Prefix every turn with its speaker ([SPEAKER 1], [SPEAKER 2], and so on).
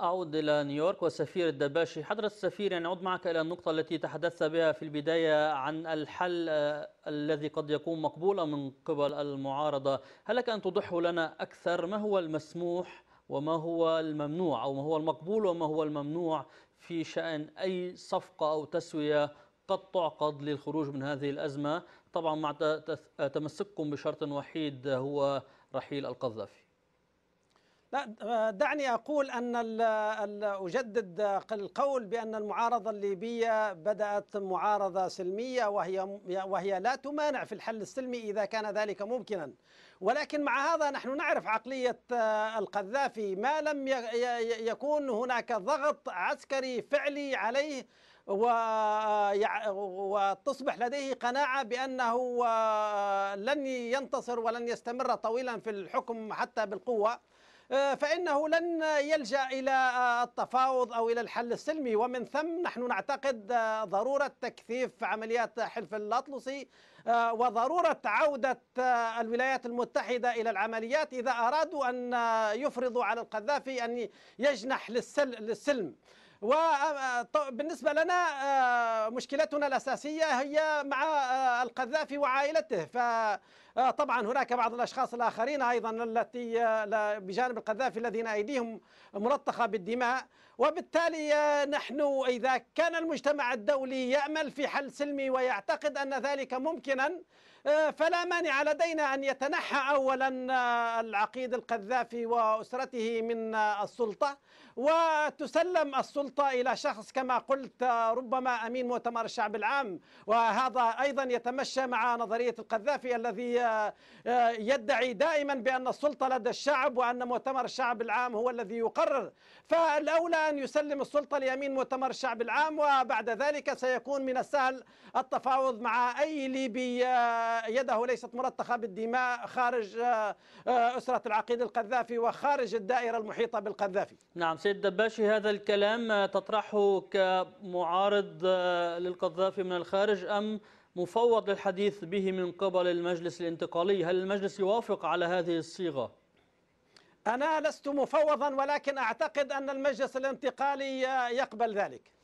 [SPEAKER 1] أعود إلى نيويورك والسفير الدباشي حضرة السفير يعني أعود معك إلى النقطة التي تحدثت بها في البداية عن الحل آه، الذي قد يكون مقبولا من قبل المعارضة هل لك أن توضحه لنا أكثر ما هو المسموح وما هو الممنوع أو ما هو المقبول وما هو الممنوع في شأن أي صفقة أو تسوية قد تعقد للخروج من هذه الأزمة طبعا مع تمسككم بشرط وحيد هو رحيل القذافي
[SPEAKER 2] لا دعني أقول أن أجدد القول بأن المعارضة الليبية بدأت معارضة سلمية وهي وهي لا تمانع في الحل السلمي إذا كان ذلك ممكنا ولكن مع هذا نحن نعرف عقلية آه، القذافي ما لم يكون هناك ضغط عسكري فعلي عليه آه، وتصبح لديه قناعة بأنه آه، لن ينتصر ولن يستمر طويلا في الحكم حتى بالقوة آه، فإنه لن يلجأ إلى آه، التفاوض أو إلى الحل السلمي ومن ثم نحن نعتقد آه، ضرورة تكثيف عمليات حلف الأطلسي وضرورة عودة الولايات المتحدة إلى العمليات إذا أرادوا أن يفرضوا على القذافي أن يجنح للسلم وبالنسبة لنا مشكلتنا الأساسية هي مع القذافي وعائلته ف آه، طبعا هناك بعض الأشخاص الآخرين أيضا التي آه، بجانب القذافي الذين أيديهم ملطخة بالدماء وبالتالي آه، نحن إذا كان المجتمع الدولي يأمل في حل سلمي ويعتقد أن ذلك ممكنا فلا مانع لدينا أن يتنحى أولا العقيد القذافي وأسرته من السلطة وتسلم السلطة إلى شخص كما قلت ربما أمين مؤتمر الشعب العام وهذا أيضا يتمشى مع نظرية القذافي الذي آه، يدعي دائما بأن السلطة لدى الشعب وأن مؤتمر الشعب العام هو الذي يقرر فالأولى أن يسلم السلطة ليمين مؤتمر الشعب العام وبعد ذلك سيكون من السهل التفاوض مع أي ليبي آه، يده ليست مرتخة بالدماء خارج آه، أسرة العقيد القذافي وخارج الدائرة المحيطة بالقذافي
[SPEAKER 1] نعم سيد دباشي هذا الكلام تطرحه كمعارض للقذافي من الخارج أم مفوض للحديث به من قبل المجلس الانتقالي هل المجلس يوافق على هذه الصيغة؟
[SPEAKER 2] أنا لست مفوضا ولكن أعتقد أن المجلس الانتقالي يقبل ذلك